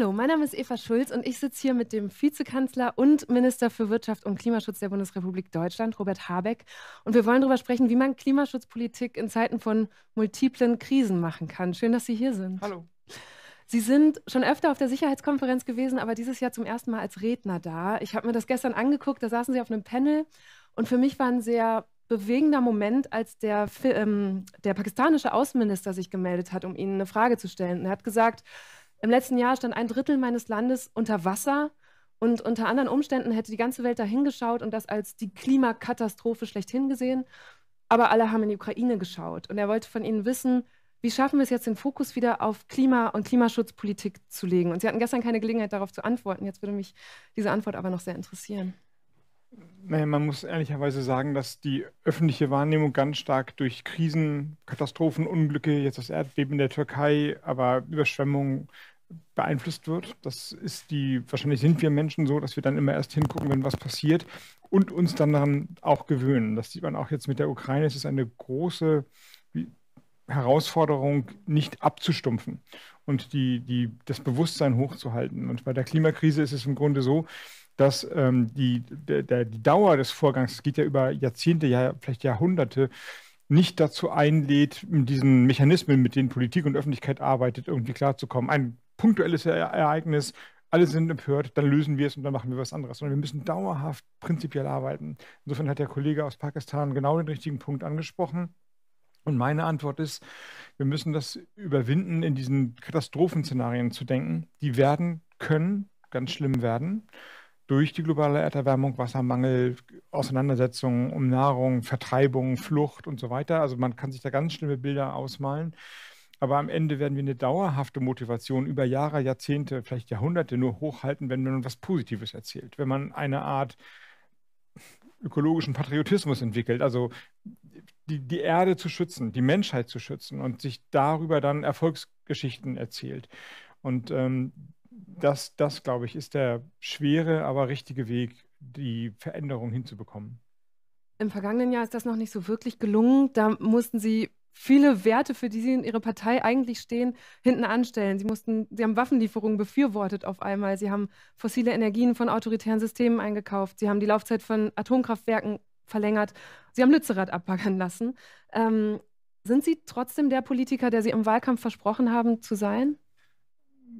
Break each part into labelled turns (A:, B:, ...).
A: Hallo, mein Name ist Eva Schulz und ich sitze hier mit dem Vizekanzler und Minister für Wirtschaft und Klimaschutz der Bundesrepublik Deutschland, Robert Habeck. Und wir wollen darüber sprechen, wie man Klimaschutzpolitik in Zeiten von multiplen Krisen machen kann. Schön, dass Sie hier sind. Hallo. Sie sind schon öfter auf der Sicherheitskonferenz gewesen, aber dieses Jahr zum ersten Mal als Redner da. Ich habe mir das gestern angeguckt, da saßen Sie auf einem Panel und für mich war ein sehr bewegender Moment, als der, ähm, der pakistanische Außenminister sich gemeldet hat, um Ihnen eine Frage zu stellen. er hat gesagt, im letzten Jahr stand ein Drittel meines Landes unter Wasser und unter anderen Umständen hätte die ganze Welt dahingeschaut und das als die Klimakatastrophe schlechthin gesehen. Aber alle haben in die Ukraine geschaut und er wollte von ihnen wissen, wie schaffen wir es jetzt, den Fokus wieder auf Klima- und Klimaschutzpolitik zu legen? Und Sie hatten gestern keine Gelegenheit, darauf zu antworten. Jetzt würde mich diese Antwort aber noch sehr interessieren.
B: Naja, man muss ehrlicherweise sagen, dass die öffentliche Wahrnehmung ganz stark durch Krisen, Katastrophen, Unglücke, jetzt das Erdbeben in der Türkei, aber Überschwemmungen, beeinflusst wird. Das ist die, wahrscheinlich sind wir Menschen so, dass wir dann immer erst hingucken, wenn was passiert und uns dann daran auch gewöhnen. Das sieht man auch jetzt mit der Ukraine. Es ist eine große Herausforderung, nicht abzustumpfen und die, die, das Bewusstsein hochzuhalten. Und bei der Klimakrise ist es im Grunde so, dass ähm, die, der, der, die Dauer des Vorgangs, es geht ja über Jahrzehnte, ja, vielleicht Jahrhunderte, nicht dazu einlädt, mit diesen Mechanismen, mit denen Politik und Öffentlichkeit arbeitet, irgendwie klarzukommen. Ein punktuelles Ereignis, alle sind empört, dann lösen wir es und dann machen wir was anderes. Sondern wir müssen dauerhaft prinzipiell arbeiten. Insofern hat der Kollege aus Pakistan genau den richtigen Punkt angesprochen. Und meine Antwort ist, wir müssen das überwinden, in diesen Katastrophenszenarien zu denken. Die werden können, ganz schlimm werden, durch die globale Erderwärmung, Wassermangel, Auseinandersetzungen um Nahrung, Vertreibung, Flucht und so weiter. Also man kann sich da ganz schlimme Bilder ausmalen. Aber am Ende werden wir eine dauerhafte Motivation über Jahre, Jahrzehnte, vielleicht Jahrhunderte nur hochhalten, wenn man was Positives erzählt, wenn man eine Art ökologischen Patriotismus entwickelt, also die, die Erde zu schützen, die Menschheit zu schützen und sich darüber dann Erfolgsgeschichten erzählt. Und ähm, das, das, glaube ich, ist der schwere, aber richtige Weg, die Veränderung hinzubekommen.
A: Im vergangenen Jahr ist das noch nicht so wirklich gelungen. Da mussten Sie viele Werte, für die sie in ihrer Partei eigentlich stehen, hinten anstellen. Sie mussten, sie haben Waffenlieferungen befürwortet auf einmal. Sie haben fossile Energien von autoritären Systemen eingekauft. Sie haben die Laufzeit von Atomkraftwerken verlängert. Sie haben Lützerath abpackern lassen. Ähm, sind Sie trotzdem der Politiker, der Sie im Wahlkampf versprochen haben zu sein?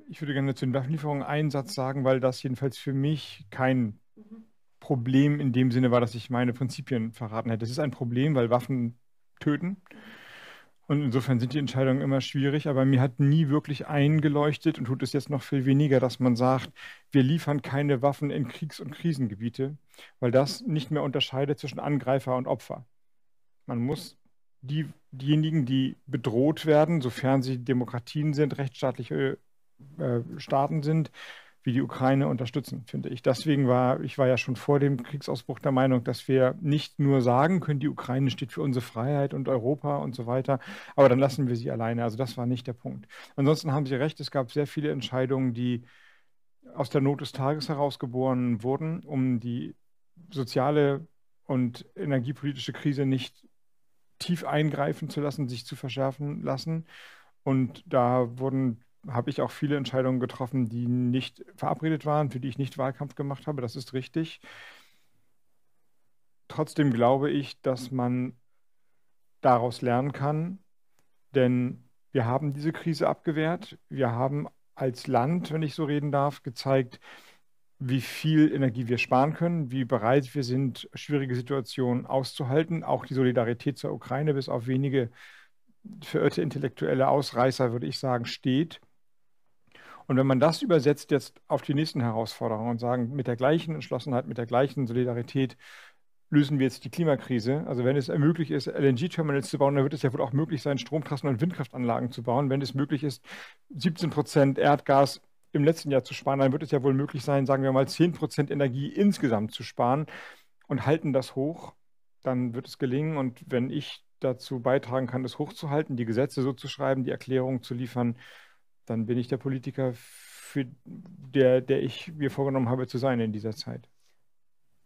B: Ich würde gerne zu den Waffenlieferungen einen Satz sagen, weil das jedenfalls für mich kein Problem in dem Sinne war, dass ich meine Prinzipien verraten hätte. Das ist ein Problem, weil Waffen töten. Und insofern sind die Entscheidungen immer schwierig, aber mir hat nie wirklich eingeleuchtet und tut es jetzt noch viel weniger, dass man sagt, wir liefern keine Waffen in Kriegs- und Krisengebiete, weil das nicht mehr unterscheidet zwischen Angreifer und Opfer. Man muss die, diejenigen, die bedroht werden, sofern sie Demokratien sind, rechtsstaatliche äh, Staaten sind, wie die Ukraine unterstützen, finde ich. Deswegen war ich war ja schon vor dem Kriegsausbruch der Meinung, dass wir nicht nur sagen können, die Ukraine steht für unsere Freiheit und Europa und so weiter, aber dann lassen wir sie alleine. Also das war nicht der Punkt. Ansonsten haben Sie recht, es gab sehr viele Entscheidungen, die aus der Not des Tages herausgeboren wurden, um die soziale und energiepolitische Krise nicht tief eingreifen zu lassen, sich zu verschärfen lassen. Und da wurden habe ich auch viele Entscheidungen getroffen, die nicht verabredet waren, für die ich nicht Wahlkampf gemacht habe. Das ist richtig. Trotzdem glaube ich, dass man daraus lernen kann, denn wir haben diese Krise abgewehrt. Wir haben als Land, wenn ich so reden darf, gezeigt, wie viel Energie wir sparen können, wie bereit wir sind, schwierige Situationen auszuhalten. Auch die Solidarität zur Ukraine bis auf wenige verirrte intellektuelle Ausreißer, würde ich sagen, steht. Und wenn man das übersetzt jetzt auf die nächsten Herausforderungen und sagen, mit der gleichen Entschlossenheit, mit der gleichen Solidarität lösen wir jetzt die Klimakrise. Also wenn es ermöglicht ist, LNG-Terminals zu bauen, dann wird es ja wohl auch möglich sein, Stromtrassen und Windkraftanlagen zu bauen. Wenn es möglich ist, 17 Prozent Erdgas im letzten Jahr zu sparen, dann wird es ja wohl möglich sein, sagen wir mal 10 Prozent Energie insgesamt zu sparen und halten das hoch, dann wird es gelingen. Und wenn ich dazu beitragen kann, das hochzuhalten, die Gesetze so zu schreiben, die Erklärungen zu liefern, dann bin ich der Politiker, für der, der ich mir vorgenommen habe zu sein in dieser Zeit.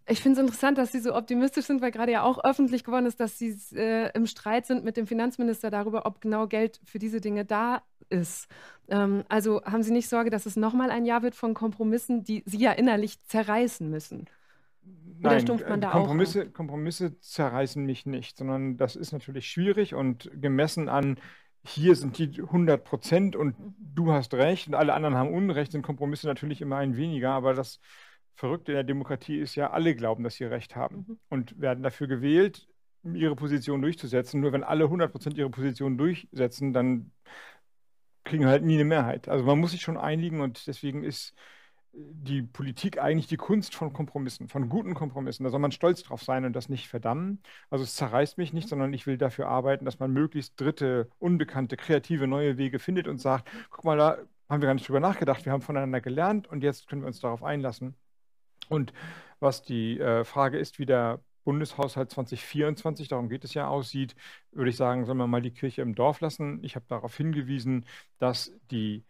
A: Ich finde es interessant, dass Sie so optimistisch sind, weil gerade ja auch öffentlich geworden ist, dass Sie äh, im Streit sind mit dem Finanzminister darüber, ob genau Geld für diese Dinge da ist. Ähm, also haben Sie nicht Sorge, dass es nochmal ein Jahr wird von Kompromissen, die Sie ja innerlich zerreißen müssen? Nein, Oder stumpft man äh, da Kompromisse,
B: auch? Kompromisse zerreißen mich nicht, sondern das ist natürlich schwierig und gemessen an hier sind die 100 Prozent und mhm. du hast recht und alle anderen haben Unrecht, sind Kompromisse natürlich immer ein weniger, aber das Verrückte in der Demokratie ist ja, alle glauben, dass sie recht haben mhm. und werden dafür gewählt, ihre Position durchzusetzen. Nur wenn alle 100 Prozent ihre Position durchsetzen, dann kriegen halt nie eine Mehrheit. Also man muss sich schon einigen und deswegen ist die Politik eigentlich die Kunst von Kompromissen, von guten Kompromissen. Da soll man stolz drauf sein und das nicht verdammen. Also es zerreißt mich nicht, sondern ich will dafür arbeiten, dass man möglichst dritte, unbekannte, kreative, neue Wege findet und sagt, guck mal, da haben wir gar nicht drüber nachgedacht, wir haben voneinander gelernt und jetzt können wir uns darauf einlassen. Und was die äh, Frage ist, wie der Bundeshaushalt 2024, darum geht es ja, aussieht, würde ich sagen, soll man mal die Kirche im Dorf lassen. Ich habe darauf hingewiesen, dass die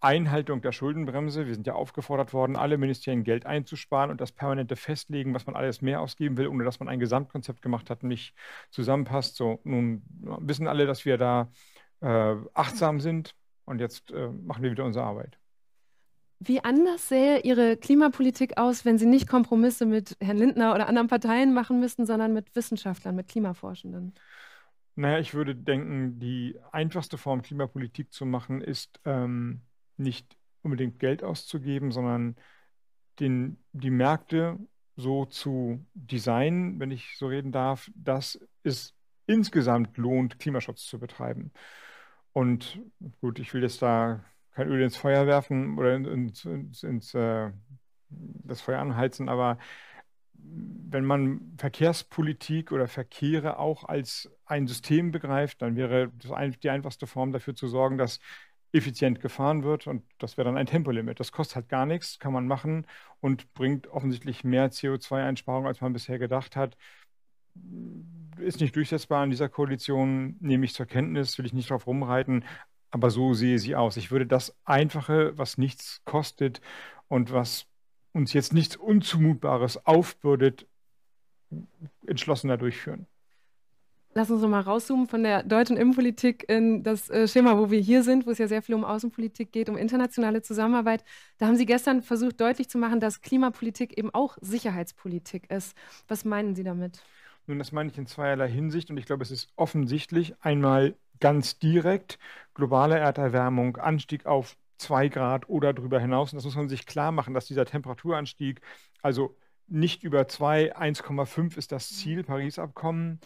B: Einhaltung der Schuldenbremse. Wir sind ja aufgefordert worden, alle Ministerien Geld einzusparen und das permanente Festlegen, was man alles mehr ausgeben will, ohne dass man ein Gesamtkonzept gemacht hat, nicht zusammenpasst. So, nun wissen alle, dass wir da äh, achtsam sind und jetzt äh, machen wir wieder unsere Arbeit.
A: Wie anders sähe Ihre Klimapolitik aus, wenn Sie nicht Kompromisse mit Herrn Lindner oder anderen Parteien machen müssten, sondern mit Wissenschaftlern, mit Klimaforschenden?
B: Naja, ich würde denken, die einfachste Form, Klimapolitik zu machen, ist, ähm, nicht unbedingt Geld auszugeben, sondern den, die Märkte so zu designen, wenn ich so reden darf, dass es insgesamt lohnt, Klimaschutz zu betreiben. Und gut, ich will jetzt da kein Öl ins Feuer werfen oder ins, ins, ins äh, das Feuer anheizen, aber wenn man Verkehrspolitik oder Verkehre auch als ein System begreift, dann wäre ein, die einfachste Form dafür zu sorgen, dass effizient gefahren wird. Und das wäre dann ein Tempolimit. Das kostet halt gar nichts, kann man machen und bringt offensichtlich mehr CO2-Einsparung, als man bisher gedacht hat. Ist nicht durchsetzbar in dieser Koalition, nehme ich zur Kenntnis, will ich nicht drauf rumreiten. Aber so sehe sie aus. Ich würde das Einfache, was nichts kostet und was uns jetzt nichts Unzumutbares aufbürdet, entschlossener durchführen.
A: Lass uns nochmal rauszoomen von der deutschen Innenpolitik in das äh, Schema, wo wir hier sind, wo es ja sehr viel um Außenpolitik geht, um internationale Zusammenarbeit. Da haben Sie gestern versucht deutlich zu machen, dass Klimapolitik eben auch Sicherheitspolitik ist. Was meinen Sie damit?
B: Nun, das meine ich in zweierlei Hinsicht und ich glaube, es ist offensichtlich einmal ganz direkt globale Erderwärmung, Anstieg auf zwei Grad oder darüber hinaus. Und das muss man sich klar machen, dass dieser Temperaturanstieg, also nicht über zwei, 1,5 ist das Ziel, Paris-Abkommen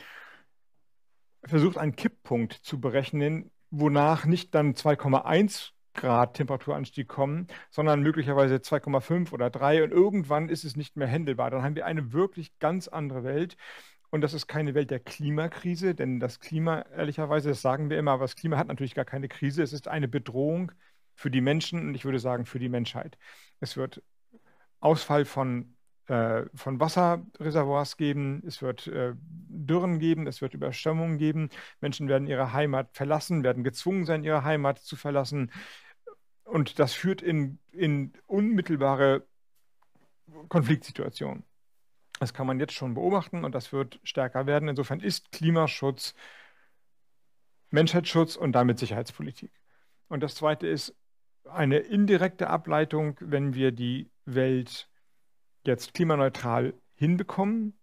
B: versucht, einen Kipppunkt zu berechnen, wonach nicht dann 2,1 Grad Temperaturanstieg kommen, sondern möglicherweise 2,5 oder 3 und irgendwann ist es nicht mehr händelbar. Dann haben wir eine wirklich ganz andere Welt. Und das ist keine Welt der Klimakrise, denn das Klima, ehrlicherweise, das sagen wir immer, aber das Klima hat natürlich gar keine Krise. Es ist eine Bedrohung für die Menschen und ich würde sagen für die Menschheit. Es wird Ausfall von äh, von Wasserreservoirs geben, es wird äh, Dürren geben, es wird Überschwemmungen geben, Menschen werden ihre Heimat verlassen, werden gezwungen sein, ihre Heimat zu verlassen. Und das führt in, in unmittelbare Konfliktsituationen. Das kann man jetzt schon beobachten und das wird stärker werden. Insofern ist Klimaschutz Menschheitsschutz und damit Sicherheitspolitik. Und das Zweite ist eine indirekte Ableitung, wenn wir die Welt jetzt klimaneutral hinbekommen,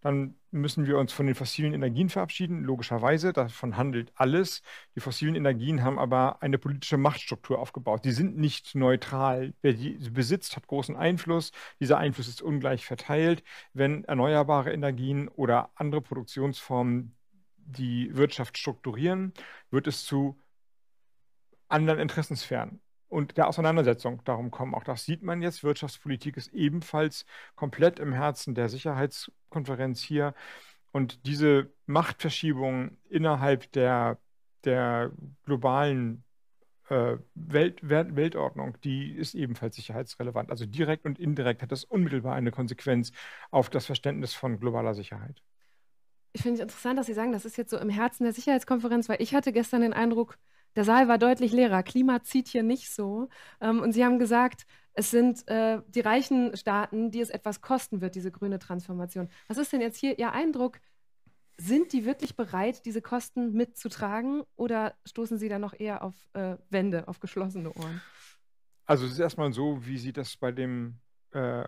B: dann müssen wir uns von den fossilen Energien verabschieden, logischerweise. Davon handelt alles. Die fossilen Energien haben aber eine politische Machtstruktur aufgebaut. Die sind nicht neutral. Wer die besitzt, hat großen Einfluss. Dieser Einfluss ist ungleich verteilt. Wenn erneuerbare Energien oder andere Produktionsformen die Wirtschaft strukturieren, wird es zu anderen Interessensphären und der Auseinandersetzung darum kommen. Auch das sieht man jetzt. Wirtschaftspolitik ist ebenfalls komplett im Herzen der Sicherheitskonferenz hier. Und diese Machtverschiebung innerhalb der, der globalen äh, Welt, Welt, Weltordnung, die ist ebenfalls sicherheitsrelevant. Also direkt und indirekt hat das unmittelbar eine Konsequenz auf das Verständnis von globaler Sicherheit.
A: Ich finde es interessant, dass Sie sagen, das ist jetzt so im Herzen der Sicherheitskonferenz, weil ich hatte gestern den Eindruck, der Saal war deutlich leerer. Klima zieht hier nicht so. Ähm, und sie haben gesagt, es sind äh, die reichen Staaten, die es etwas kosten wird, diese grüne Transformation. Was ist denn jetzt hier Ihr Eindruck? Sind die wirklich bereit, diese Kosten mitzutragen oder stoßen sie da noch eher auf äh, Wände, auf geschlossene Ohren?
B: Also es ist erstmal so, wie Sie das bei dem äh,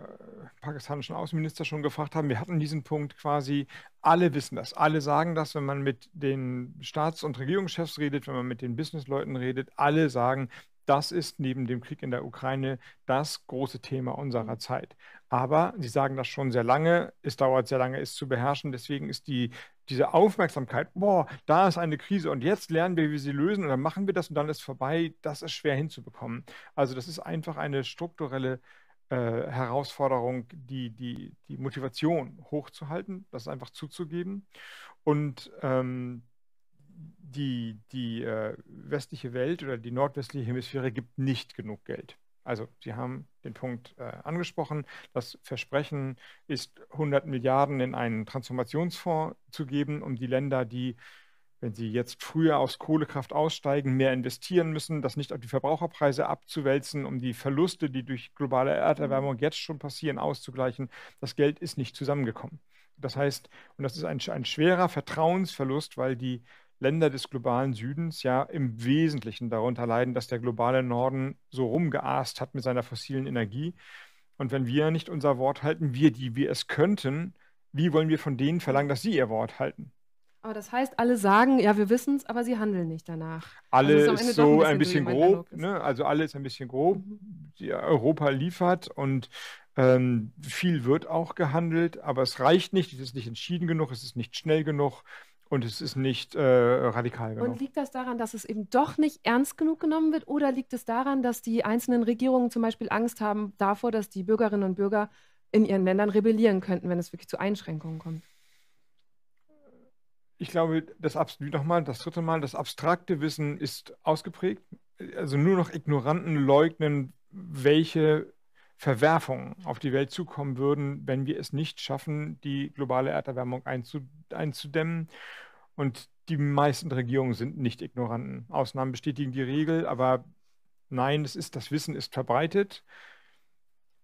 B: pakistanischen Außenminister schon gefragt haben. Wir hatten diesen Punkt quasi, alle wissen das, alle sagen das, wenn man mit den Staats- und Regierungschefs redet, wenn man mit den Businessleuten redet, alle sagen, das ist neben dem Krieg in der Ukraine das große Thema unserer Zeit. Aber sie sagen das schon sehr lange, es dauert sehr lange, es zu beherrschen. Deswegen ist die, diese Aufmerksamkeit, boah, da ist eine Krise und jetzt lernen wir, wie wir sie lösen und dann machen wir das und dann ist vorbei, das ist schwer hinzubekommen. Also das ist einfach eine strukturelle äh, äh, Herausforderung, die, die, die Motivation hochzuhalten, das einfach zuzugeben. Und ähm, die, die äh, westliche Welt oder die nordwestliche Hemisphäre gibt nicht genug Geld. Also Sie haben den Punkt äh, angesprochen, das Versprechen ist, 100 Milliarden in einen Transformationsfonds zu geben, um die Länder, die wenn sie jetzt früher aus Kohlekraft aussteigen, mehr investieren müssen, das nicht auf die Verbraucherpreise abzuwälzen, um die Verluste, die durch globale Erderwärmung mhm. jetzt schon passieren, auszugleichen. Das Geld ist nicht zusammengekommen. Das heißt, und das ist ein, ein schwerer Vertrauensverlust, weil die Länder des globalen Südens ja im Wesentlichen darunter leiden, dass der globale Norden so rumgeaßt hat mit seiner fossilen Energie. Und wenn wir nicht unser Wort halten, wir, die wir es könnten, wie wollen wir von denen verlangen, dass sie ihr Wort halten?
A: Aber das heißt, alle sagen, ja, wir wissen es, aber sie handeln nicht danach. Alle also ist, ist so ein bisschen, ein bisschen grob,
B: ne? also alle ist ein bisschen grob. Mhm. Europa liefert und ähm, viel wird auch gehandelt, aber es reicht nicht, es ist nicht entschieden genug, es ist nicht schnell genug. Und es ist nicht äh, radikal genug. Und liegt
A: das daran, dass es eben doch nicht ernst genug genommen wird? Oder liegt es daran, dass die einzelnen Regierungen zum Beispiel Angst haben davor, dass die Bürgerinnen und Bürger in ihren Ländern rebellieren könnten, wenn es wirklich zu Einschränkungen kommt?
B: ich glaube, das absolut nochmal, das dritte Mal, das abstrakte Wissen ist ausgeprägt. Also nur noch Ignoranten leugnen, welche Verwerfungen auf die Welt zukommen würden, wenn wir es nicht schaffen, die globale Erderwärmung einzudämmen. Und die meisten Regierungen sind nicht Ignoranten. Ausnahmen bestätigen die Regel, aber nein, es ist, das Wissen ist verbreitet.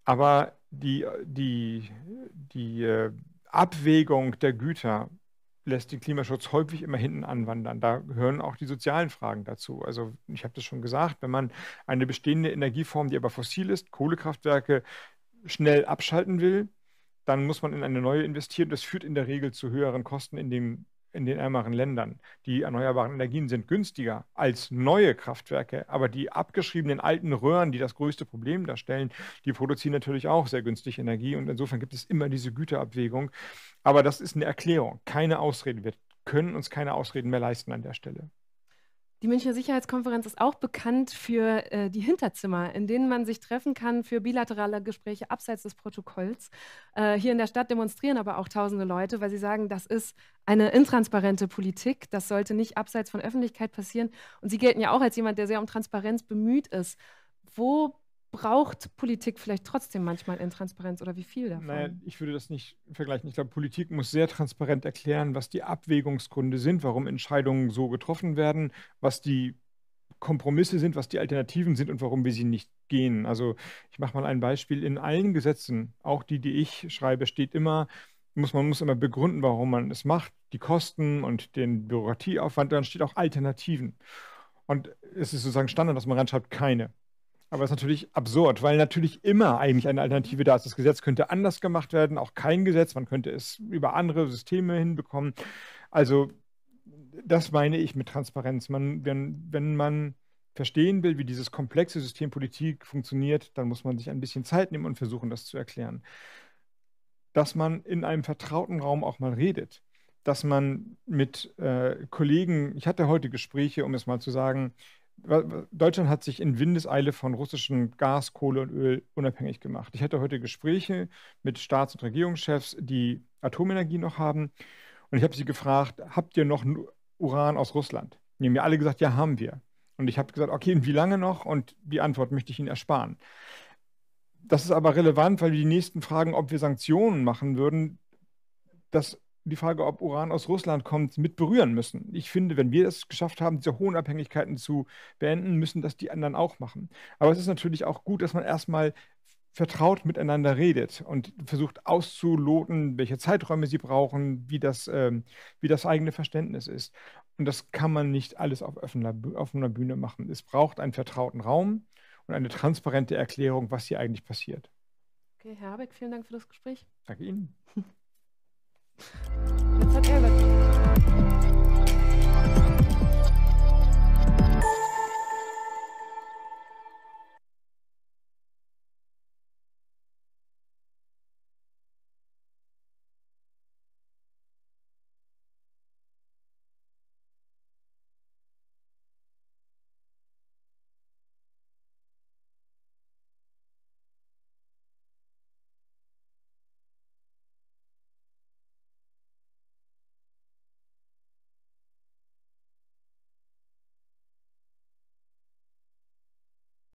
B: Aber die, die, die äh, Abwägung der Güter lässt den Klimaschutz häufig immer hinten anwandern. Da gehören auch die sozialen Fragen dazu. Also ich habe das schon gesagt, wenn man eine bestehende Energieform, die aber fossil ist, Kohlekraftwerke schnell abschalten will, dann muss man in eine neue investieren. Das führt in der Regel zu höheren Kosten in dem in den ärmeren Ländern. Die erneuerbaren Energien sind günstiger als neue Kraftwerke, aber die abgeschriebenen alten Röhren, die das größte Problem darstellen, die produzieren natürlich auch sehr günstig Energie und insofern gibt es immer diese Güterabwägung. Aber das ist eine Erklärung, keine Ausrede. Wir können uns keine Ausreden mehr leisten an der Stelle.
A: Die Münchner Sicherheitskonferenz ist auch bekannt für äh, die Hinterzimmer, in denen man sich treffen kann für bilaterale Gespräche abseits des Protokolls. Äh, hier in der Stadt demonstrieren aber auch tausende Leute, weil sie sagen, das ist eine intransparente Politik, das sollte nicht abseits von Öffentlichkeit passieren. Und Sie gelten ja auch als jemand, der sehr um Transparenz bemüht ist. Wo braucht Politik vielleicht trotzdem manchmal Intransparenz oder wie viel davon? Naja,
B: ich würde das nicht vergleichen. Ich glaube, Politik muss sehr transparent erklären, was die Abwägungsgründe sind, warum Entscheidungen so getroffen werden, was die Kompromisse sind, was die Alternativen sind und warum wir sie nicht gehen. Also ich mache mal ein Beispiel. In allen Gesetzen, auch die, die ich schreibe, steht immer, muss man muss immer begründen, warum man es macht, die Kosten und den Bürokratieaufwand. Dann steht auch Alternativen. Und es ist sozusagen Standard, dass man reinschreibt, keine. Aber es ist natürlich absurd, weil natürlich immer eigentlich eine Alternative da ist. Das Gesetz könnte anders gemacht werden, auch kein Gesetz. Man könnte es über andere Systeme hinbekommen. Also das meine ich mit Transparenz. Man, wenn, wenn man verstehen will, wie dieses komplexe System Politik funktioniert, dann muss man sich ein bisschen Zeit nehmen und versuchen, das zu erklären. Dass man in einem vertrauten Raum auch mal redet. Dass man mit äh, Kollegen, ich hatte heute Gespräche, um es mal zu sagen, Deutschland hat sich in Windeseile von russischem Gas, Kohle und Öl unabhängig gemacht. Ich hatte heute Gespräche mit Staats- und Regierungschefs, die Atomenergie noch haben. Und ich habe sie gefragt, habt ihr noch Uran aus Russland? Die haben mir alle gesagt, ja, haben wir. Und ich habe gesagt, okay, wie lange noch? Und die Antwort möchte ich Ihnen ersparen. Das ist aber relevant, weil die nächsten Fragen, ob wir Sanktionen machen würden, das die Frage, ob Uran aus Russland kommt, mit berühren müssen. Ich finde, wenn wir es geschafft haben, diese hohen Abhängigkeiten zu beenden, müssen das die anderen auch machen. Aber es ist natürlich auch gut, dass man erstmal vertraut miteinander redet und versucht auszuloten, welche Zeiträume sie brauchen, wie das, ähm, wie das eigene Verständnis ist. Und das kann man nicht alles auf offener, offener Bühne machen. Es braucht einen vertrauten Raum und eine transparente Erklärung, was hier eigentlich passiert.
A: Okay, Herr Habeck, vielen Dank für das Gespräch.
B: Danke Ihnen. It's okay, but